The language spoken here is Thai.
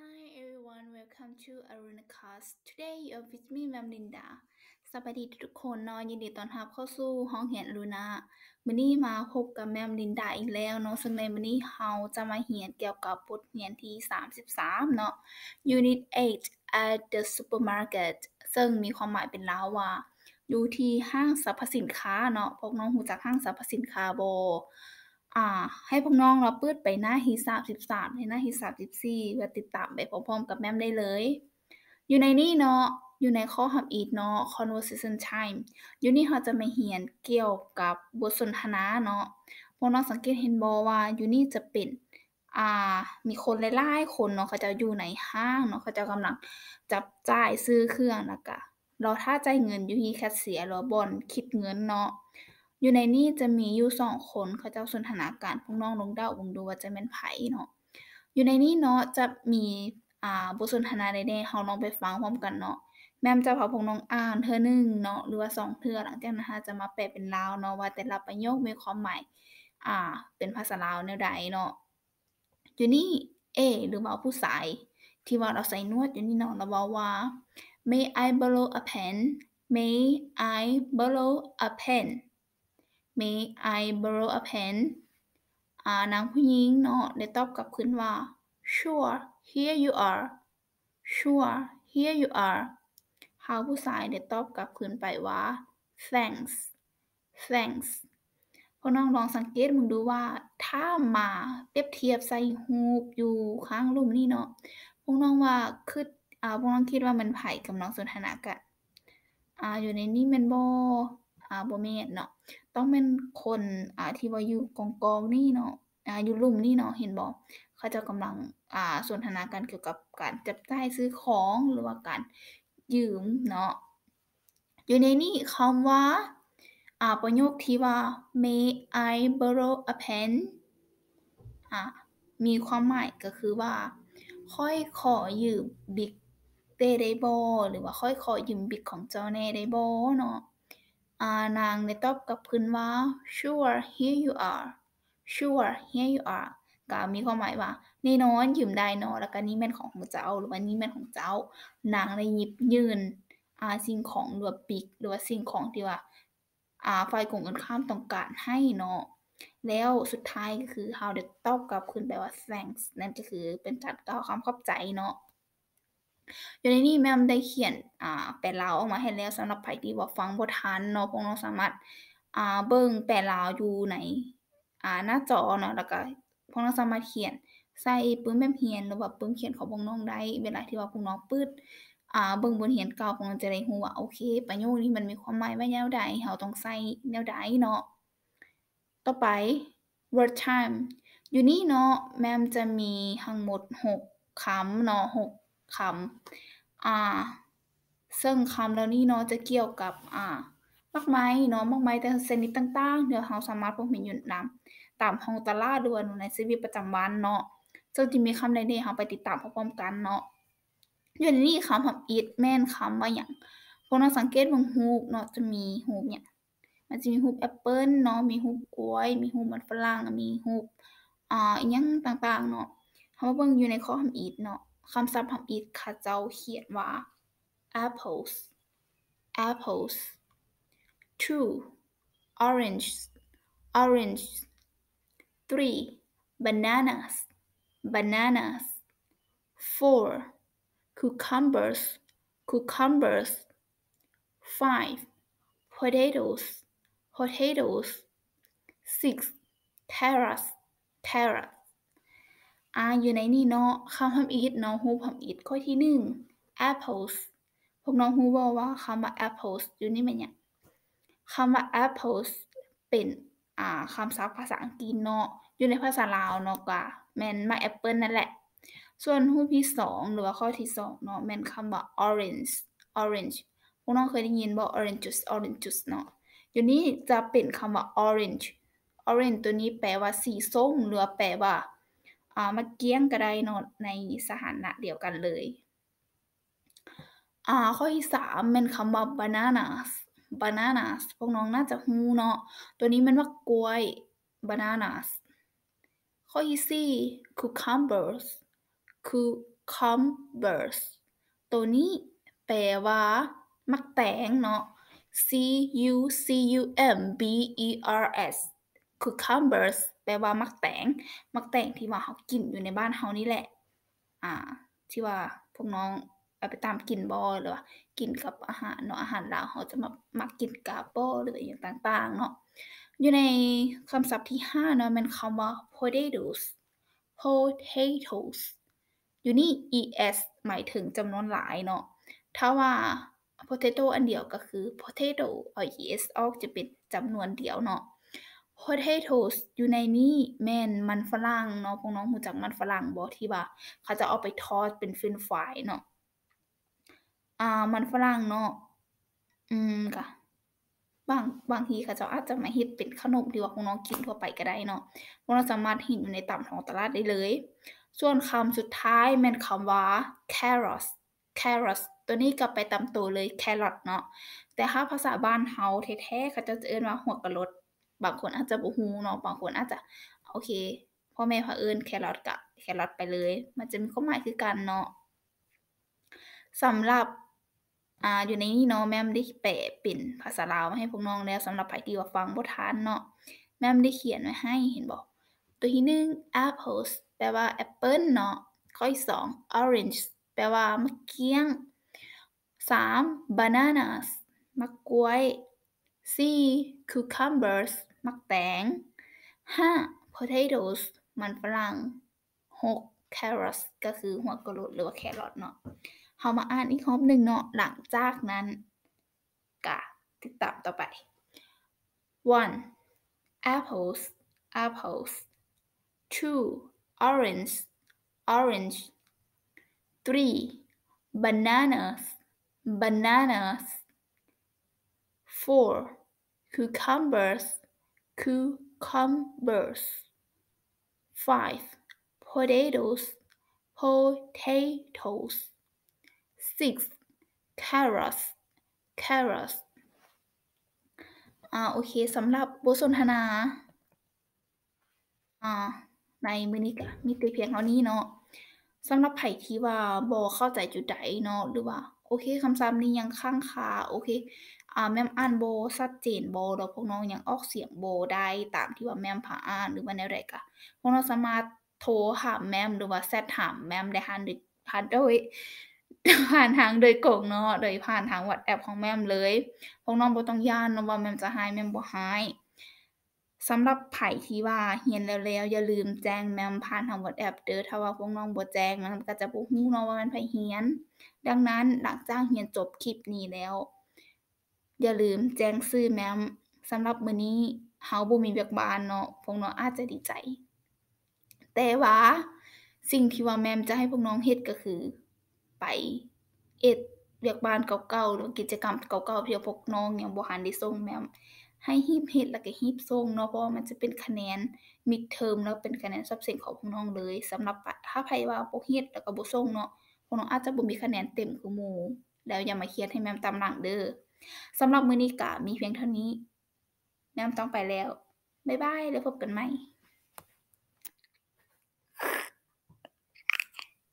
Hi everyone, welcome to Aruna c a s s Today you're with me, Mam Linda. สวัสดีทุกคนเนาะยินดีต้อนรับเข้าสู่ห้องเรียนลุนามื้นี้มาพบกับแมมลินดาอีกแล้วเนาะซึ่งในมื้นี้เราจะมาเรียนเกี่ยวกับบทเรียนที่33เนาะ Unit 8 at the supermarket ซึ่งมีความหมายเป็นลาวว่า อยู่ที่ห้างสรรพสินค้าเนาะ พวกน้องหูจักห้างสรรพสินค้าโบให้พวกน้องเราปื้ดไปหน้าฮีสามสิบสามในหน้าฮีสามสิบสี่เพื่อติดตามไปพร้อมๆกับแม่มได้เลย อยู่ในนี่เนาะอยู่ในข้อหับอีดเนาะ conversation time อยู่นี่เขาจะมาเหียนเกี่ยวกับบทสนทนาเนาะพวกน้องสังเกตเห็นบอว่าอยู่นี่จะเป็นมีคนไล่ไล่คนเนาะเขาจะอยู่ในห้างเนาะเขาจะกำลังจับจ่ายซื้อเครื่องแล้วก็เราถ้าใจเงินอยู่ที่แคชเสียรอบอนคิดเงินเนาะอยู่ในนี้จะมีอยู่สองคนเขาเจ้าสนทนาการพวกน้องลงเดาวงดูว่าจะเป็นไผเนาะอยู่ในนี้เนาะจะมีอ่าบทสนทนาใดๆเขาลองไปฟังพร้อมกันเนาะแม่มจะพาพวกน้องอ่านเธอหนึ่งเนาะหรือว่าสองเธอหลังจากนั้นจะมาแปลเป็นลาวเนาะว่าแต่ละประโยคมีความหมายอ่าเป็นภาษาลาวแนวใดเนาะอยู่นี่เอหรือว่าผู้สายที่ว่าเราใส่นวดอยู่นี่เนาะเราบอกว่า may I borrow a pen may I borrow a pen may I borrow a pen อ่านางผู้หญิงเนาะได้ตอบกลับขึ้นว่า sure here you are sure here you are หาผู้ชายได้ตอบกลับคืนไปว่า thanks thanks พวกน้องลองสังเกตมึงดูว่า ถ้ามาเปรียบเทียบใส่หูปอยู่ข้างรูปนี่เนาะพวกน้องว่าคืออ่าพวกน้องคิดว่ามันไผ่กับน้องสนทนากะอ่าอยู่ในนี้มันโบอ่าบ่แม่นเนาะต้องเป็นคนอ่าที่ว่าอยู่กองกองนี่เนาะอ่าอยู่ลุ่มนี่เนาะเห็นบ่เขาจะกำลังอ่าสนทนากันเกี่ยวกับการจับจ่ายซื้อของหรือว่าการยืมเนาะอยู่ในนี้คำว่าอ่าประโยคที่ว่า may I borrow a pen อ่ามีความหมายก็คือว่าค่อยขอยืมบิ๊กเตได้บอหรือว่าค่อยขอยืมบิ๊กของเจ้าแน่ได้บอเนาะนางได้ตอบกับพื้นว่า sure here you are sure here you are ก็มีความหมายว่าแนนอนยืมได้นอแล้วก็นี่แม่นของของเจ้าหรือว่านี่แม่นของเจ้า นางได้หยิบยืนอาสิ่งของหรือว่าปิกหรือว่าสิ่งของที่ว่าอาฝ่ายกงกันข้ามต้องการให้เนาะแล้วสุดท้ายก็คือ how the ตอบกับคืนแปลว่า thanks นั่นก็คือเป็นการกล่าวคำขอบใจเนาะอยู่ในนี้แม่มได้เขียนอ่าแปลลาวออกมาให้แล้วสำหรับไผที่ว่าฟังบ่ทันเนาะพวกเราสามารถอ่าเบิ่งแปลลาวอยู่ในอ่าหน้าจอเนาะแล้วก็พวกเราสามารถเขียนใส่ปึ้มแ่มเฮียนหรือว่าปึ้มเขียนของพวกน้องได้เวลาที่ว่าพวกน้องปึ้ดอ่าเบิ่งบนเหียนเก่าพวกน้องจะได้ฮู้ว่าโอเคประโยคนี้มันมีความหมายว่าแนวใดเฮาต้องใส่แนวใดเนาะต่อไป word time อยู่นี่เนาะแมมจะมีทั้งหมด 6คำเนาะ6คำอ่าซึ่งคำเหล่านี้เนาะจะเกี่ยวกับอ่ามากมายเนาะมากมายแต่ชนิดต่าง ๆเดี๋ยวเราสามารถพบเห็นอยู่นำตามห้องตลาดด้วยในชีวิตประจำวันเนาะซึ่งจะมีคำใดๆเราไปติดตามพร้อมกันเนาะอยู่ในนี้คำคำิดแม่นคำว่าอย่างพวกเราสังเกตบางฮูกเนาะจะมีฮูกเนี่ย มันจะมีฮูกแอปเปิลเนาะมีฮูกกล้วย มีฮูกมันฝรั่งมีฮูกอ่าอีย่างต่างๆเนาะเขาอบว่งอยู่ในข้อคำอิดเนาะคำศัพท์ของอีสค่ะเจ้าเขียนว่า apples apples two oranges oranges three bananas bananas four cucumbers cucumbers five potatoes potatoes six carrots carrots อาอยู่ในนี่เนาะ คำพัมอีทน้องฮูพัมอีทข้อที่หนึ่ง apples พวกน้องฮูบอกว่าคำว่า apples อยู่นี่มัมเนี่ยคำว่า apples เป็นอ่าคำศัพท์ภาษาอังกฤษเนาะ อยู่ในภาษาลาวเนาะกะแมนมาแอปเปิลนั่นแหละ ส่วนฮูที่สองหรือว่าข้อที่สองเนาะแมนคำว่า orange orange พวกน้องเคยได้ยินบอก orange juice orange juice เนาะ อยู่นี่จะเป็นคำว่า orange orange ตัวนี้แปลว่าสีส้มหรือแปลว่ามาเกี้ยงก็ได้นดในสถานะเดียวกันเลย อ่า ข้อที่สามเป็นคำว่า bananas bananas พวกน้องน่าจะฮูเนาะตัวนี้มันว่ากล้วย bananas ข้อที่สี่ cucumbers cucumbers ตัวนี้แปลว่ามักแตงเนาะ c u c u m b e r s cucumbers แปลว่ามักแตง มักแตงที่ว่าเขากินอยู่ในบ้านเฮานี่แหละอ่าที่ว่าพวกน้องเอาไปตามกินบอหรือว่ากินกับอาหารเนาะ อาหารลาวเขาจะมา มักกินกาโปหรืออย่างต่างๆเนาะ อยู่ในคำศัพท์ที่5เนาะมันคำว่า potatoes potatoes อยู่นี่ es หมายถึงจำนวนหลายเนาะ ถ้าว่า potato อันเดียวก็คือ potato เอา es ออกจะเป็นจำนวนเดียวเนาะ potatoes อยู่ในนี้แม่น มันฝรั่งเนาะ พวกน้องหูจักมันฝรั่งบอที่ว่า เขาจะเอาไปทอดเป็นเฟรนฟรายเนาะ อ่ามันฝรั่งเนาะ อืมกะบางบางทีเขาจะอาจจะมาเฮ็ดเป็นขนมที่ว่า พวกน้องกินทั่วไปก็ได้เนาะพวกน้องสามารถเห็นอยู่ในตามท้องตลาดได้เลย ส่วนคำสุดท้ายแม่นคาว่า carrots carrots ัวนี้ก็ไปตำตัวเลยแครอทเนาะ แต่ถ้าภาษาบ้านเฮาแท้ๆเขาจะเอิ้นว่าหัวกระลดบางคนอาจจะบูฮูเนาะ บางคนอาจจะโอเค พ่อแม่พาเอินแครอทกับแครอทไปเลย มันจะมีความหมายคือกันเนาะสำหรับอ่าอยู่ในนี้เนาะแม่มได้แปะเป็นภาษาลาวมาให้พวกน้องแล้วสำหรับใครที่ว่าฟังบททานเนาะแม่มได้เขียนไว้ให้เห็นบอกตัวที่หนึ่ง apples แปลว่า apple เนาะข้อที่สอง orange แปลว่ามะเขียงสาม bananas มะกล้วยสี่ cucumbers มักแตง 5. potatoes มันฝรั่ง 6. carrots ก็คือหัวกระโหลกหรือว่าแครอทเนาะเขามาอ่านอีกครบหนึ่งเนาะหลังจากนั้นกะติดตามต่อไป 1. apples apples 2. orange orange 3. bananas bananas 4. cucumbers cucumbers five potatoes potatoes six carrots carrots อ่า โอเคสำหรับบทสนทนา อ่า ในมือนี้ก็มีแต่เพียงเท่านี้เนาะสำหรับไผ่ที่ว่าบอเข้าใจจุดใดเนาะหรือว่า โอเคคำซ้ำนี้ยังข้างคา โอเคอ่าแม่มอ่านโบสัดเจนโบเราพวกน้องยังออกเสียงโบได้ตามที่ว่าแม่มผ่าอ่านหรือว่าในไรกะพวกน้องสามารถโทรหาแม่มหรือว่าแซดถามแม่มได้ทันดผ่านโดยผ่านทางโดยกงเนาะโดยผ่านทางวัดแอปของแม่มเลย พวกน้องโบต้องย่านนะว่าแม่มจะให้แม่มบ่ให้สำหรับไผ่ที่ว่าเฮียนแล้วๆอย่าลืมแจ้งแมมผ่านทางวัดแอปเด้อถ้าว่าพวกน้องบ่แจ้งมันก็จะบกฮู้เนาะว่ามันไผเฮียนดังนั้นหลังจากเฮียนจบคลิปนี้แล้วอย่าลืมแจ้งซื้อแม้มสำหรับมื้อนี้เฮาบ่มีเบียกบานเนาะ พวกน้องอาจจะดีใจ แต่ว่าสิ่งที่ว่าแม่มจะให้พวกน้องเฮ็ดก็คือไปเอ็ดเบียกบานเก่าๆหรือกิจกรรมเก่าๆที่พวกน้องยังบ่หันได้ส่งแม่มให้ฮีบเฮ็ดแล้วก็ฮีบส่งเนาะเพราะว่ามันจะเป็นคะแนนมิดเทอมแล้วเป็นคะแนนทรัพย์สินของพวกน้องเลย สำหรับถ้าใครว่าบ่เฮ็ดแล้วก็บ่ส่งเนาะพวกน้องอาจจะบ่มีคะแนนเต็มคือหมู่แล้วอย่ามาเครียดให้แม่มตามหลังเด้อสำหรับมือนี้กะมีเพียงเท่านี้แม่ต้องไปแล้ว บ๊ายบาย แล้วพบกันใหม่